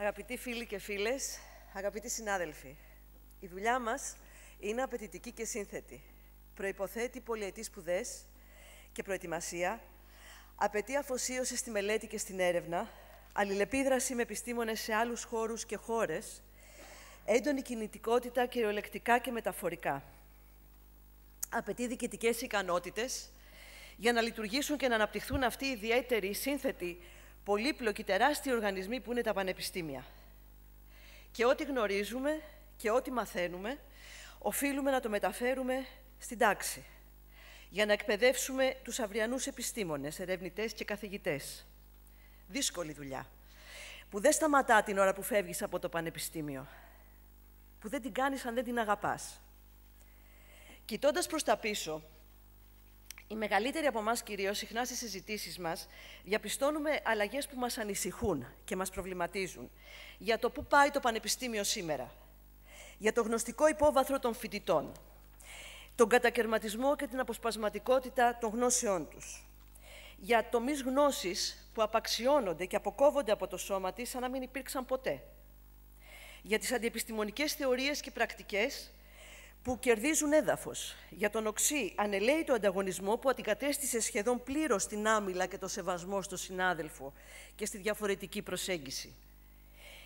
Αγαπητοί φίλοι και φίλες, αγαπητοί συνάδελφοι, η δουλειά μας είναι απαιτητική και σύνθετη. Προϋποθέτει πολυετή σπουδές και προετοιμασία, απαιτεί αφοσίωση στη μελέτη και στην έρευνα, αλληλεπίδραση με επιστήμονες σε άλλους χώρους και χώρες, έντονη κινητικότητα κυριολεκτικά και μεταφορικά. Απαιτεί διοικητικές ικανότητες για να λειτουργήσουν και να αναπτυχθούν αυτοί οι ιδιαίτεροι, σύνθετοι πολύπλοκοι τεράστιοι οργανισμοί που είναι τα πανεπιστήμια. Και ό,τι γνωρίζουμε και ό,τι μαθαίνουμε, οφείλουμε να το μεταφέρουμε στην τάξη, για να εκπαιδεύσουμε τους αυριανούς επιστήμονες, ερευνητές και καθηγητές. Δύσκολη δουλειά, που δεν σταματά την ώρα που φεύγεις από το πανεπιστήμιο, που δεν την κάνεις αν δεν την αγαπάς. Κοιτώντας προς τα πίσω, οι μεγαλύτεροι από εμάς, κυρίως, συχνά στις συζητήσεις μας, διαπιστώνουμε αλλαγές που μας ανησυχούν και μας προβληματίζουν. Για το πού πάει το Πανεπιστήμιο σήμερα, για το γνωστικό υπόβαθρο των φοιτητών, τον κατακαιρματισμό και την αποσπασματικότητα των γνώσεών τους, για τομείς γνώσης που απαξιώνονται και αποκόβονται από το σώμα της σαν να μην υπήρξαν ποτέ, για τις αντιεπιστημονικές θεωρίες και πρακτικές που κερδίζουν έδαφος για τον οξύ το ανταγωνισμό που αντικατέστησε σχεδόν πλήρως την άμυλα και το σεβασμό στο συνάδελφο και στη διαφορετική προσέγγιση.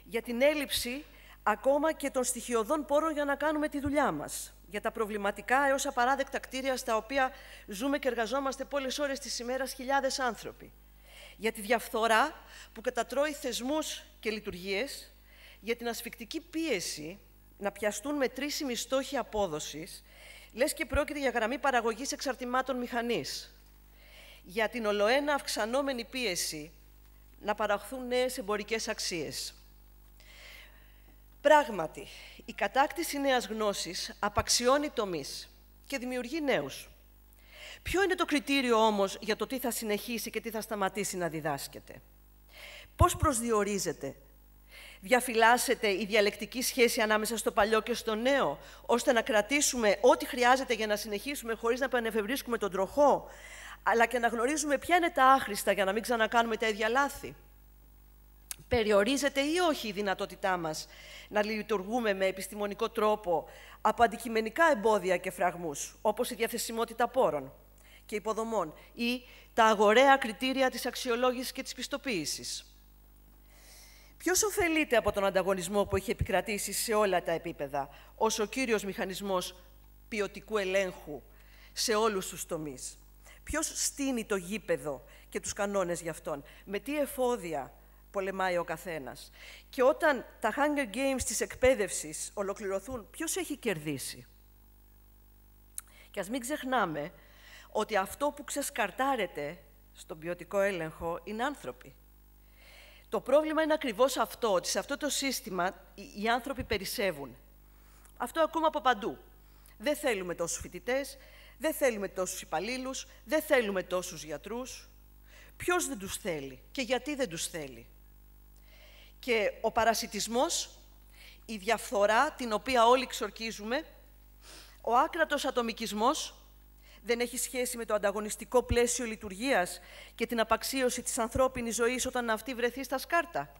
Για την έλλειψη ακόμα και των στοιχειωδών πόρων για να κάνουμε τη δουλειά μας. Για τα προβληματικά έως απαράδεκτα κτίρια στα οποία ζούμε και εργαζόμαστε πολλές ώρες της ημέρας, χιλιάδες άνθρωποι. Για τη διαφθορά που κατατρώει θεσμούς και λειτουργίες, για την ασφικτική πίεση να πιαστούν με μετρήσιμοι στόχοι απόδοσης, λες και πρόκειται για γραμμή παραγωγής εξαρτημάτων μηχανής. Για την ολοένα αυξανόμενη πίεση να παραχθούν νέες εμπορικές αξίες. Πράγματι, η κατάκτηση νέας γνώσης απαξιώνει τομείς και δημιουργεί νέους. Ποιο είναι το κριτήριο όμως για το τι θα συνεχίσει και τι θα σταματήσει να διδάσκεται. Πώς προσδιορίζεται διαφυλάσσεται η διαλεκτική σχέση ανάμεσα στο παλιό και στο νέο, ώστε να κρατήσουμε ό,τι χρειάζεται για να συνεχίσουμε χωρίς να πανεφευρίσκουμε τον τροχό, αλλά και να γνωρίζουμε ποια είναι τα άχρηστα για να μην ξανακάνουμε τα ίδια λάθη. Περιορίζεται ή όχι η δυνατότητά μας να λειτουργούμε με επιστημονικό τρόπο από αντικειμενικά εμπόδια και φραγμούς, όπως η διαθεσιμότητα πόρων και υποδομών ή τα αγοραία κριτήρια της αξιολόγησης και της πιστοποίησης. Ποιος ωφελείται από τον ανταγωνισμό που έχει επικρατήσει σε όλα τα επίπεδα, ως ο κύριος μηχανισμός ποιοτικού ελέγχου σε όλους τους τομείς. Ποιος στείνει το γήπεδο και τους κανόνες γι' αυτόν. Με τι εφόδια πολεμάει ο καθένας. Και όταν τα Hunger Games της εκπαίδευσης ολοκληρωθούν, ποιος έχει κερδίσει. Και ας μην ξεχνάμε ότι αυτό που ξεσκαρτάρεται στον ποιοτικό έλεγχο είναι άνθρωποι. Το πρόβλημα είναι ακριβώς αυτό, ότι σε αυτό το σύστημα οι άνθρωποι περισσεύουν. Αυτό ακούμε από παντού. Δεν θέλουμε τόσους φοιτητές, δεν θέλουμε τόσους υπαλλήλους, δεν θέλουμε τόσους γιατρούς. Ποιος δεν τους θέλει και γιατί δεν τους θέλει. Και ο παρασιτισμός, η διαφθορά την οποία όλοι ξορκίζουμε, ο άκρατος ατομικισμός δεν έχει σχέση με το ανταγωνιστικό πλαίσιο λειτουργίας και την απαξίωση της ανθρώπινης ζωής όταν αυτή βρεθεί στα σκάρτα.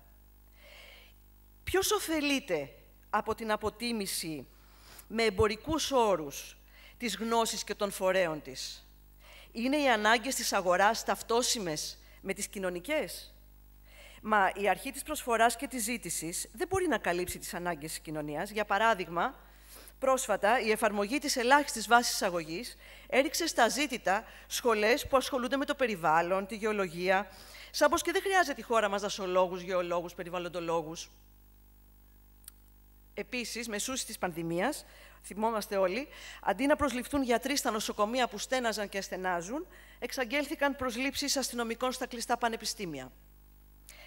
Ποιος ωφελείται από την αποτίμηση με εμπορικούς όρους της γνώσης και των φορέων της. Είναι οι ανάγκες της αγοράς ταυτόσημες με τις κοινωνικές. Μα η αρχή της προσφοράς και της ζήτησης δεν μπορεί να καλύψει τις ανάγκες της κοινωνίας. Για παράδειγμα, Πρόσφατα, η εφαρμογή της ελάχιστης βάσης αγωγής έριξε στα ζήτητα σχολές που ασχολούνται με το περιβάλλον, τη γεωλογία, σαν πως και δεν χρειάζεται η χώρα μας δασολόγους, γεωλόγους, περιβαλλοντολόγους. Επίσης, σούση της πανδημίας, θυμόμαστε όλοι, αντί να προσληφθούν γιατροί στα νοσοκομεία που στέναζαν και στενάζουν, εξαγγέλθηκαν προσλήψεις αστυνομικών στα κλειστά πανεπιστήμια.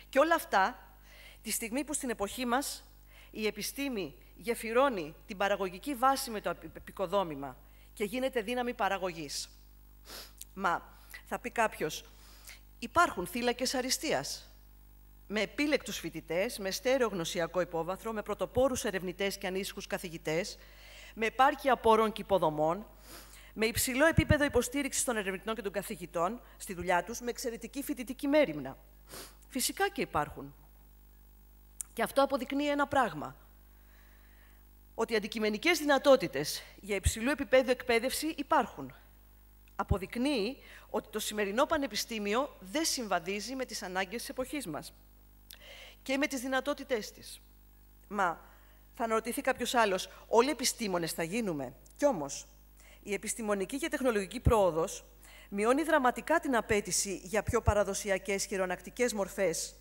Και όλα αυτά, τη στιγμή που στην εποχή μας η επιστήμη γεφυρώνει την παραγωγική βάση με το επικοδόμημα και γίνεται δύναμη παραγωγής. Μα, θα πει κάποιος, υπάρχουν θύλακες αριστείας. Με επίλεκτους φοιτητές, με στέρεο γνωσιακό υπόβαθρο, με πρωτοπόρους ερευνητές και ανήσυχους καθηγητές, με επάρκεια πόρων και υποδομών, με υψηλό επίπεδο υποστήριξης των ερευνητών και των καθηγητών στη δουλειά τους, με εξαιρετική φοιτητική μέρημνα. Φυσικά και υπάρχουν και αυτό αποδεικνύει ένα πράγμα. Ότι οι αντικειμενικές δυνατότητες για υψηλού επίπεδου εκπαίδευση υπάρχουν. Αποδεικνύει ότι το σημερινό πανεπιστήμιο δεν συμβαδίζει με τις ανάγκες της εποχής μας και με τις δυνατότητές της. Μα θα αναρωτηθεί κάποιος άλλος, όλοι επιστήμονες θα γίνουμε. Κι όμως, η επιστημονική και τεχνολογική πρόοδος μειώνει δραματικά την απέτηση για πιο παραδοσιακές χειρονακτικές μορφές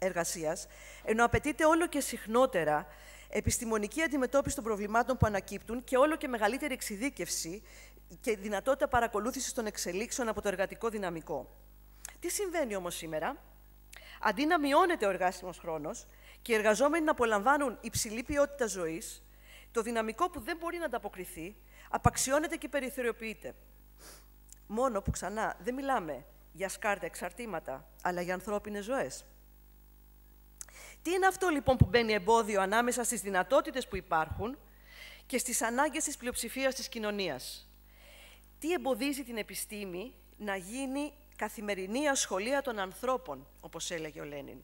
εργασίας, ενώ απαιτείται όλο και συχνότερα επιστημονική αντιμετώπιση των προβλημάτων που ανακύπτουν και όλο και μεγαλύτερη εξειδίκευση και δυνατότητα παρακολούθησης των εξελίξεων από το εργατικό δυναμικό. Τι συμβαίνει όμως σήμερα. Αντί να μειώνεται ο εργάσιμος χρόνος και οι εργαζόμενοι να απολαμβάνουν υψηλή ποιότητα ζωής, το δυναμικό που δεν μπορεί να ανταποκριθεί απαξιώνεται και περιθωριοποιείται. Μόνο που ξανά δεν μιλάμε για σκάρτα εξαρτήματα, αλλά για ανθρώπινες ζωές. Τι είναι αυτό λοιπόν που μπαίνει εμπόδιο ανάμεσα στις δυνατότητες που υπάρχουν και στις ανάγκες της πλειοψηφίας της κοινωνίας. Τι εμποδίζει την επιστήμη να γίνει καθημερινή ασχολία των ανθρώπων, όπως έλεγε ο Λένιν.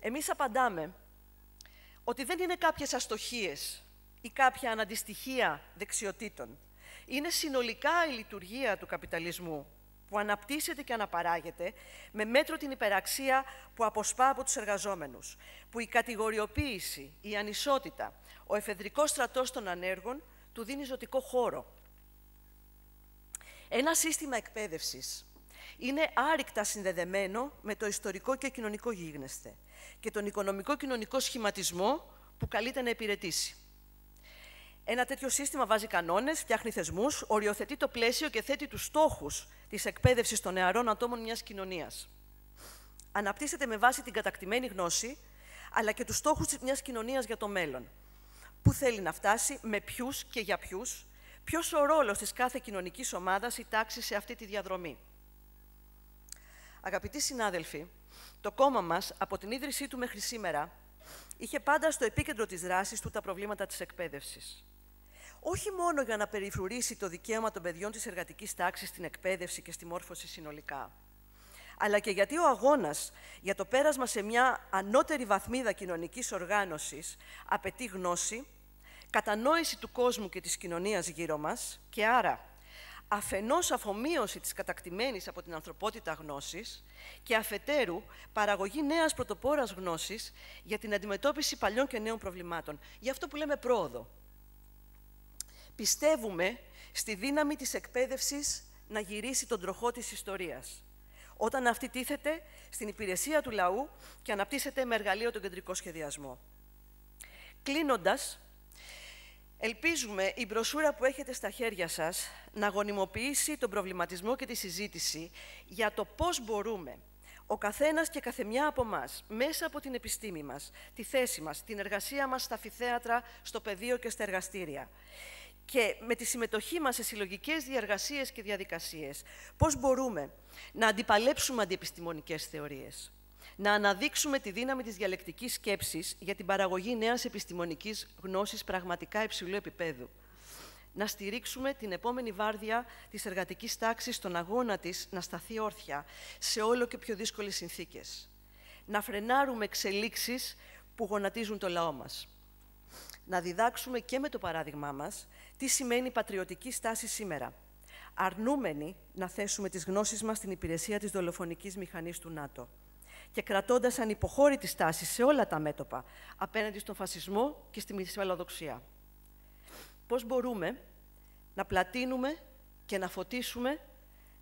Εμείς απαντάμε ότι δεν είναι κάποιες αστοχίες ή κάποια αναντιστοιχεία δεξιοτήτων. Είναι συνολικά η λειτουργία του καπιταλισμού που αναπτύσσεται και αναπαράγεται με μέτρο την υπεραξία που αποσπά από τους εργαζόμενους, που η κατηγοριοποίηση, η ανισότητα, ο εφεδρικός στρατός των ανέργων του δίνει ζωτικό χώρο. Ένα σύστημα εκπαίδευσης είναι άρρηκτα συνδεδεμένο με το ιστορικό και κοινωνικό γίγνεσθε και τον οικονομικό-κοινωνικό σχηματισμό που καλείται να υπηρετήσει. Ένα τέτοιο σύστημα βάζει κανόνες, φτιάχνει θεσμούς, οριοθετεί το πλαίσιο και θέτει τους στόχους της εκπαίδευσης των νεαρών ατόμων μιας κοινωνίας. Αναπτύσσεται με βάση την κατακτημένη γνώση, αλλά και τους στόχους μιας κοινωνίας για το μέλλον. Πού θέλει να φτάσει, με ποιους και για ποιους, ποιος ο ρόλος της κάθε κοινωνικής ομάδας ή τάξης σε αυτή τη διαδρομή. Αγαπητοί συνάδελφοι, το κόμμα μας από την ίδρυσή του μέχρι σήμερα είχε πάντα στο επίκεντρο της δράσης του τα προβλήματα της εκπαίδευσης όχι μόνο για να περιφρουρήσει το δικαίωμα των παιδιών της εργατικής τάξης στην εκπαίδευση και στη μόρφωση συνολικά, αλλά και γιατί ο αγώνας για το πέρασμα σε μια ανώτερη βαθμίδα κοινωνικής οργάνωσης απαιτεί γνώση, κατανόηση του κόσμου και της κοινωνίας γύρω μας και άρα αφενός αφομοίωση της κατακτημένης από την ανθρωπότητα γνώσης και αφετέρου παραγωγή νέας πρωτοπόρας γνώσης για την αντιμετώπιση παλιών και νέων προβλημάτων. Γι' αυτό που λέμε πρόοδο πιστεύουμε στη δύναμη της εκπαίδευσης να γυρίσει τον τροχό της ιστορίας. Όταν αυτή τίθεται στην υπηρεσία του λαού και αναπτύσσεται με εργαλείο τον κεντρικό σχεδιασμό. Κλείνοντας, ελπίζουμε η μπροσούρα που έχετε στα χέρια σας να γονιμοποιήσει τον προβληματισμό και τη συζήτηση για το πώς μπορούμε ο καθένας και καθεμιά από εμά, μέσα από την επιστήμη μας, τη θέση μας, την εργασία μας στα φιθέατρα, στο πεδίο και στα εργαστήρια, και με τη συμμετοχή μας σε συλλογικές διαργασίες και διαδικασίες, πώς μπορούμε να αντιπαλέψουμε αντιεπιστημονικές θεωρίες, να αναδείξουμε τη δύναμη της διαλεκτικής σκέψης για την παραγωγή νέας επιστημονικής γνώσης πραγματικά υψηλού επίπεδου, να στηρίξουμε την επόμενη βάρδια της εργατικής τάξης στον αγώνα της να σταθεί όρθια σε όλο και πιο δύσκολες συνθήκες, να φρενάρουμε εξελίξεις που γονατίζουν το λαό μας, να διδάξουμε και με το παράδειγμά μας τι σημαίνει πατριωτική στάση σήμερα. Αρνούμενοι να θέσουμε τις γνώσεις μας στην υπηρεσία της δολοφονικής μηχανής του ΝΑΤΟ και κρατώντας ανυποχώρητη στάση σε όλα τα μέτωπα απέναντι στον φασισμό και στη μυσφαλοδοξία. Πώς μπορούμε να πλατείνουμε και να φωτίσουμε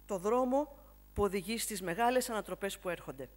το δρόμο που οδηγεί στις μεγάλες ανατροπές που έρχονται.